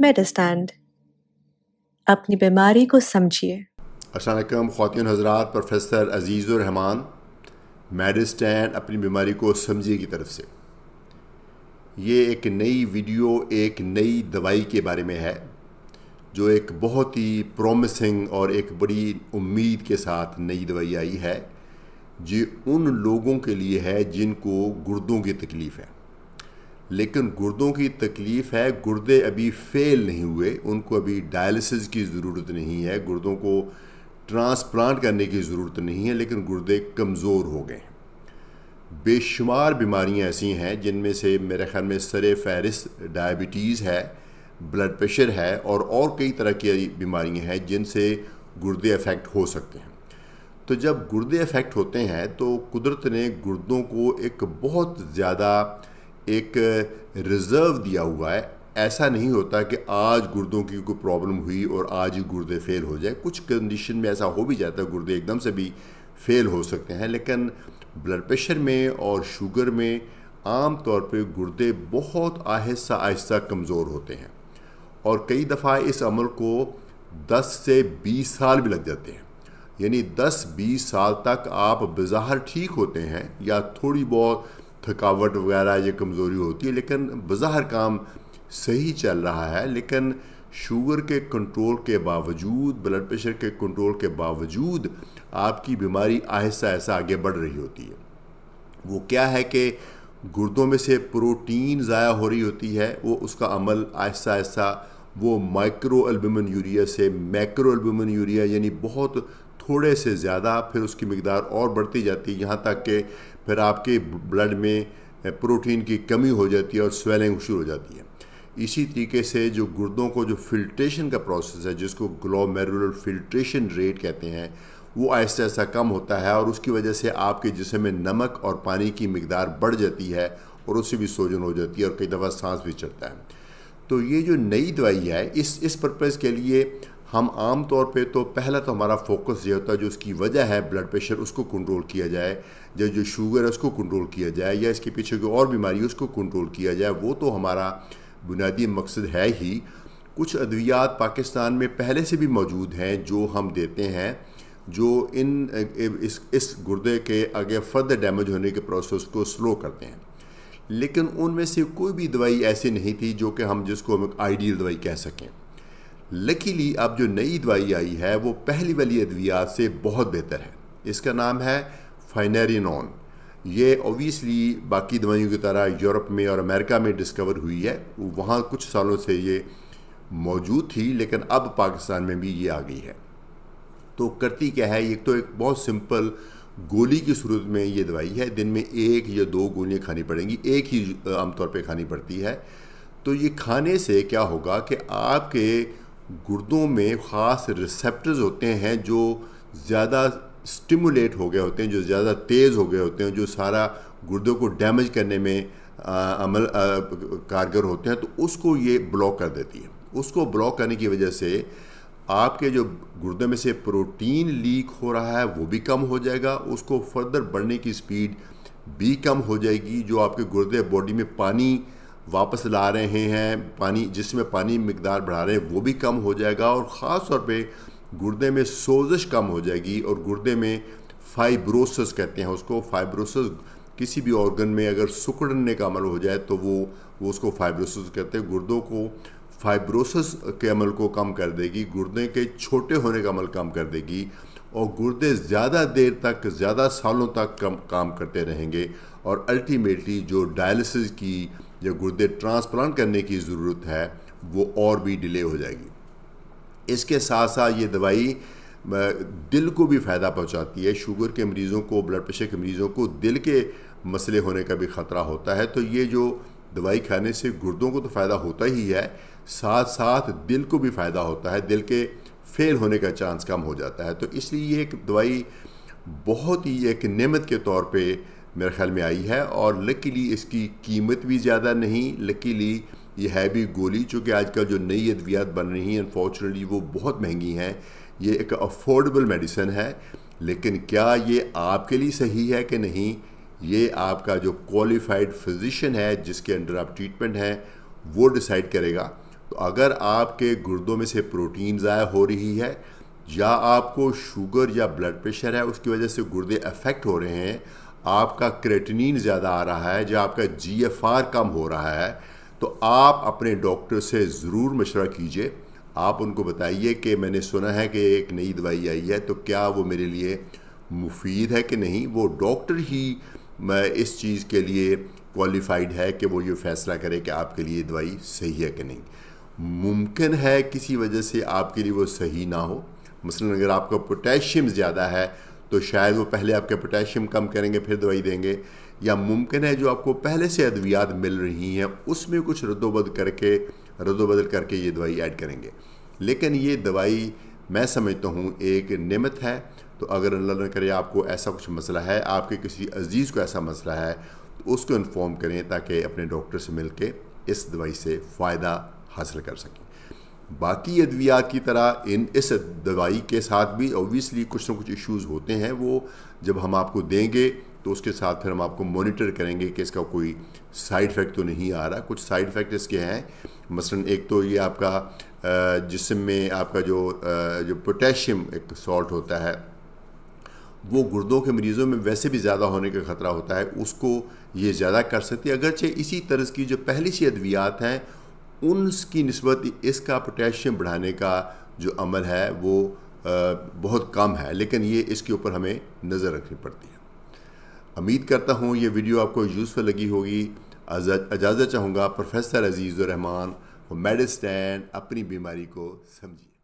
मेडिस्टैंड अपनी बीमारी को समझिए असलम खातिन हजरात प्रोफेसर अजीज़ुररहमान मेडिस्टैंड अपनी बीमारी को समझिए की तरफ से ये एक नई वीडियो एक नई दवाई के बारे में है जो एक बहुत ही प्रॉमिसिंग और एक बड़ी उम्मीद के साथ नई दवाई आई है जो उन लोगों के लिए है जिनको गुर्दों की तकलीफ़ है लेकिन गुर्दों की तकलीफ़ है गुर्दे अभी फेल नहीं हुए उनको अभी डायलिसिस की ज़रूरत नहीं है गुर्दों को ट्रांसप्लांट करने की ज़रूरत नहीं है लेकिन गुर्दे कमज़ोर हो गए बेशुमार बीमारियां ऐसी हैं जिनमें से मेरे ख्याल में सर फहरिस्त डायबिटीज़ है ब्लड प्रेशर है और और कई तरह की बीमारियां हैं जिनसे गुर्दे अफेक्ट हो सकते हैं तो जब गुर्दे अफेक्ट होते हैं तो कुदरत ने गुर्दों को एक बहुत ज़्यादा एक रिज़र्व दिया हुआ है ऐसा नहीं होता कि आज गुर्दों की कोई प्रॉब्लम हुई और आज ही गुर्दे फेल हो जाए कुछ कंडीशन में ऐसा हो भी जाता है गुर्दे एकदम से भी फेल हो सकते हैं लेकिन ब्लड प्रेशर में और शुगर में आम तौर पे गुर्दे बहुत आहिस्ता आहिस्ता कमज़ोर होते हैं और कई दफ़ा इस अमल को 10 से 20 साल भी लग जाते हैं यानी 10-20 साल तक आप बाहर ठीक होते हैं या थोड़ी बहुत थकावट वगैरह ये कमज़ोरी होती है लेकिन बाहर काम सही चल रहा है लेकिन शुगर के कंट्रोल के बावजूद ब्लड प्रेशर के कंट्रोल के बावजूद आपकी बीमारी आहिस्ता आहिस्ता आगे बढ़ रही होती है वो क्या है कि गुर्दों में से प्रोटीन ज़ाया हो रही होती है वो उसका अमल आहिस्ता आहिस्ता वो माइक्रो एल्बुमिन यूरिया से मैक्रो एल्बुमिन यूरिया यानी बहुत थोड़े से ज़्यादा फिर उसकी मकदार और बढ़ती जाती है यहाँ तक कि फिर आपके ब्लड में प्रोटीन की कमी हो जाती है और स्वेलिंग शुरू हो जाती है इसी तरीके से जो गुर्दों को जो फिल्ट्रेशन का प्रोसेस है जिसको ग्लोमेरुलर फिल्ट्रेशन रेट कहते हैं वो आहिस्ता आहिस्ता कम होता है और उसकी वजह से आपके जिसम में नमक और पानी की मकदार बढ़ जाती है और उससे भी सोजन हो जाती है और कई दफ़ा सांस भी चढ़ता है तो ये जो नई दवाई है इस इस पर्पज़ के लिए हम आम तौर पे तो पहला तो हमारा फोकस ये होता है जो उसकी वजह है ब्लड प्रेशर उसको कंट्रोल किया जाए या जो शुगर है उसको कंट्रोल किया जाए या इसके पीछे कोई और बीमारी उसको कंट्रोल किया जाए वो तो हमारा बुनियादी मकसद है ही कुछ अद्वियात पाकिस्तान में पहले से भी मौजूद हैं जो हम देते हैं जो इन इस इस गुर्दे के आगे फर्दर डैमेज होने के प्रोसेस को स्लो करते हैं लेकिन उनमें से कोई भी दवाई ऐसी नहीं थी जो कि हम जिसको हम आइडियल दवाई कह सकें लकीली अब जो नई दवाई आई है वो पहली वाली अद्वियात से बहुत बेहतर है इसका नाम है फाइनरिनॉन ये ओबियसली बाकी दवाइयों की तरह यूरोप में और अमेरिका में डिस्कवर हुई है वहाँ कुछ सालों से ये मौजूद थी लेकिन अब पाकिस्तान में भी ये आ गई है तो करती क्या है ये तो एक बहुत सिंपल गोली की सूरत में ये दवाई है दिन में एक या दो गोलियाँ खानी पड़ेंगी एक ही आमतौर पर खानी पड़ती है तो ये खाने से क्या होगा कि आपके गुर्दों में ख़ास रिसेप्टर्स होते हैं जो ज़्यादा स्टिमुलेट हो गए होते हैं जो ज़्यादा तेज़ हो गए होते हैं जो सारा गुर्दों को डैमेज करने में आ, अमल आ, कारगर होते हैं तो उसको ये ब्लॉक कर देती है उसको ब्लॉक करने की वजह से आपके जो गुर्दे में से प्रोटीन लीक हो रहा है वो भी कम हो जाएगा उसको फर्दर बढ़ने की स्पीड भी कम हो जाएगी जो आपके गुर्दे बॉडी में पानी वापस ला रहे हैं पानी जिसमें पानी मकदार बढ़ा रहे हैं वो भी कम हो जाएगा और ख़ास तौर पे गुर्दे में सोजश कम हो जाएगी और गुर्दे में फाइब्रोसिस कहते हैं उसको फाइब्रोसिस किसी भी ऑर्गन में अगर सुकड़ने का अमल हो जाए तो वो वो उसको फाइब्रोसिस कहते हैं गुर्दों को फाइब्रोसिस के अमल को कम कर देगी गुर्दे के छोटे होने का अमल कम कर देगी और गुर्दे ज़्यादा देर तक ज़्यादा सालों तक कम काम करते रहेंगे और अल्टीमेटली जो डायलिसिस की जो गुर्दे ट्रांसप्लांट करने की ज़रूरत है वो और भी डिले हो जाएगी इसके साथ साथ ये दवाई दिल को भी फ़ायदा पहुंचाती है शुगर के मरीज़ों को ब्लड प्रेशर के मरीज़ों को दिल के मसले होने का भी ख़तरा होता है तो ये जो दवाई खाने से गुर्दों को तो फ़ायदा होता ही है साथ साथ दिल को भी फ़ायदा होता है दिल के फेल होने का चांस कम हो जाता है तो इसलिए ये एक दवाई बहुत ही एक नेमत के तौर पर मेरे ख्याल में आई है और लकीली इसकी कीमत भी ज़्यादा नहीं लकीली ये है भी गोली चूँकि आजकल जो नई अद्वियात बन रही हैं अनफॉर्चुनेटली वो बहुत महंगी हैं ये एक अफोर्डेबल मेडिसन है लेकिन क्या ये आपके लिए सही है कि नहीं ये आपका जो क्वालिफाइड फिजिशन है जिसके अंडर आप ट्रीटमेंट हैं वो डिसाइड करेगा तो अगर आपके गुर्दों में से प्रोटीन ज़ाया हो रही है या आपको शुगर या ब्लड प्रेशर है उसकी वजह से गुर्दे अफेक्ट हो रहे हैं आपका क्रेटिनिन ज़्यादा आ रहा है या आपका जीएफआर कम हो रहा है तो आप अपने डॉक्टर से ज़रूर मशवरा कीजिए आप उनको बताइए कि मैंने सुना है कि एक नई दवाई आई है तो क्या वो मेरे लिए मुफीद है कि नहीं वो डॉक्टर ही इस चीज़ के लिए क्वालिफाइड है कि वो ये फ़ैसला करे कि आपके लिए दवाई सही है कि नहीं मुमकिन है किसी वजह से आपके लिए वो सही ना हो मसलन अगर आपका पोटेशियम ज़्यादा है तो शायद वो पहले आपके पोटेशियम कम करेंगे फिर दवाई देंगे या मुमकिन है जो आपको पहले से अद्वियात मिल रही हैं उसमें कुछ रद्दोबदल करके रद्दोबदल करके ये दवाई ऐड करेंगे लेकिन ये दवाई मैं समझता हूँ एक नियमित है तो अगर अल्लाह न करे आपको ऐसा कुछ मसला है आपके किसी अजीज़ को ऐसा मसला है तो उसको इन्फॉर्म करें ताकि अपने डॉक्टर से मिल के इस दवाई से फ़ायदा हासिल कर सकें बाकी अद्वियात की तरह इन इस दवाई के साथ भी ओबियसली कुछ ना कुछ इश्यूज़ होते हैं वो जब हम आपको देंगे तो उसके साथ फिर हम आपको मॉनिटर करेंगे कि इसका कोई साइड इफ़ेक्ट तो नहीं आ रहा कुछ साइड इफ़ेक्ट इसके हैं मसलन एक तो ये आपका जिसम में आपका जो जो पोटेशियम एक सॉल्ट होता है वो गुर्दों के मरीज़ों में वैसे भी ज़्यादा होने का ख़तरा होता है उसको ये ज़्यादा कर सकती है अगरचे इसी तरह की जो पहली सी अद्वियात हैं उनकी नस्बत इसका पोटेशियम बढ़ाने का जो अमल है वो बहुत कम है लेकिन ये इसके ऊपर हमें नज़र रखनी पड़ती है उम्मीद करता हूँ ये वीडियो आपको यूज़फुल लगी होगी इजाज़त चाहूँगा प्रोफेसर अजीज़ रहमान मेडिस्टैंड अपनी बीमारी को समझिए